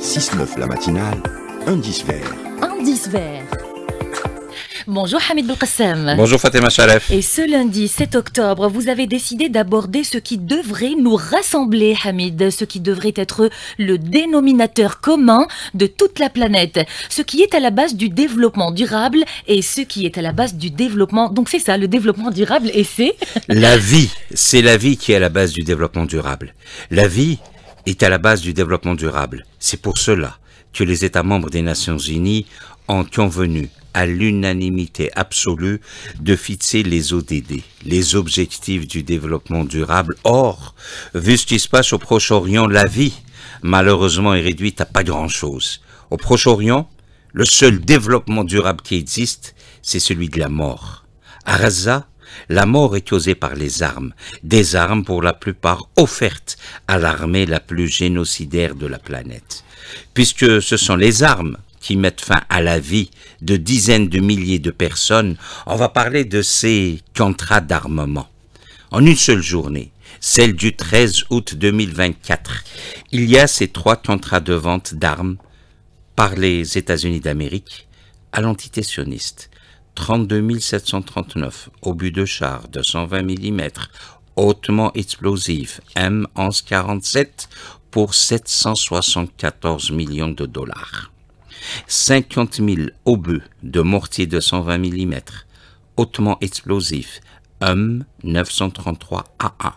6-9 la matinale, indice vert. Indice vert. Bonjour Hamid Boukassem. Bonjour Fatima Shalef. Et ce lundi 7 octobre, vous avez décidé d'aborder ce qui devrait nous rassembler, Hamid, ce qui devrait être le dénominateur commun de toute la planète, ce qui est à la base du développement durable et ce qui est à la base du développement. Donc c'est ça, le développement durable et c'est... La vie, c'est la vie qui est à la base du développement durable. La vie, est à la base du développement durable. C'est pour cela que les États membres des Nations Unies ont convenu à l'unanimité absolue de fixer les ODD, les objectifs du développement durable. Or, vu ce qui se passe au Proche-Orient, la vie, malheureusement, est réduite à pas grand-chose. Au Proche-Orient, le seul développement durable qui existe, c'est celui de la mort. La mort est causée par les armes, des armes pour la plupart offertes à l'armée la plus génocidaire de la planète. Puisque ce sont les armes qui mettent fin à la vie de dizaines de milliers de personnes, on va parler de ces contrats d'armement. En une seule journée, celle du 13 août 2024, il y a ces trois contrats de vente d'armes par les États-Unis d'Amérique à l'entité sioniste. 32 739, obus de char de 120 mm, hautement explosif, M1147 pour 774 millions de dollars. 50 000 obus de mortier de 120 mm, hautement explosif, M933AA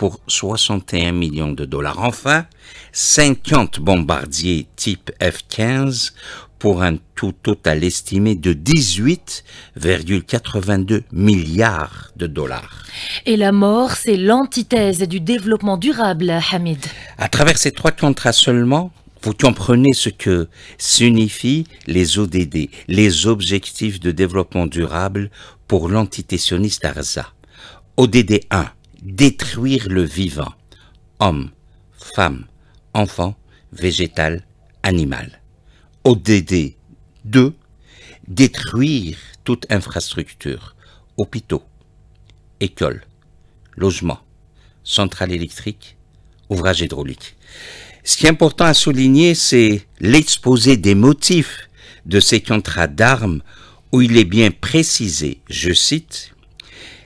pour 61 millions de dollars. Enfin, 50 bombardiers type F-15 pour un tout total estimé de 18,82 milliards de dollars. Et la mort, c'est l'antithèse du développement durable, Hamid. À travers ces trois contrats seulement, vous comprenez ce que signifient les ODD, les Objectifs de Développement Durable pour l'entité sioniste Arza. ODD 1, détruire le vivant, homme, femme, enfant, végétal, animal. ODD 2, détruire toute infrastructure, hôpitaux, écoles, logements, centrales électriques, ouvrages hydrauliques. Ce qui est important à souligner, c'est l'exposé des motifs de ces contrats d'armes où il est bien précisé, je cite,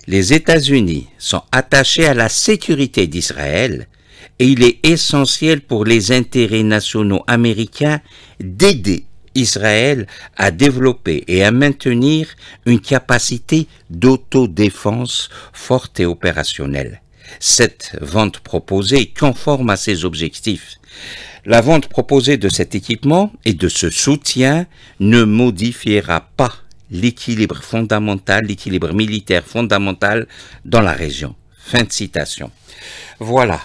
les États-Unis sont attachés à la sécurité d'Israël et il est essentiel pour les intérêts nationaux américains d'aider Israël à développer et à maintenir une capacité d'autodéfense forte et opérationnelle. Cette vente proposée est conforme à ses objectifs. La vente proposée de cet équipement et de ce soutien ne modifiera pas l'équilibre fondamental, l'équilibre militaire fondamental dans la région. Fin de citation. Voilà,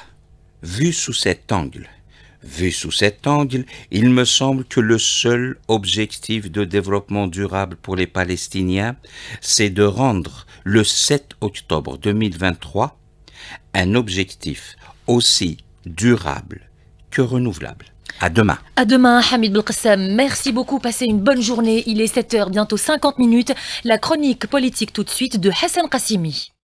vu sous cet angle, vu sous cet angle, il me semble que le seul objectif de développement durable pour les Palestiniens, c'est de rendre le 7 octobre 2023 un objectif aussi durable que renouvelable. À demain. À demain, Hamid Belkissam. Merci beaucoup. Passez une bonne journée. Il est 7h, bientôt 50 minutes. La chronique politique tout de suite de Hassan Kassimi.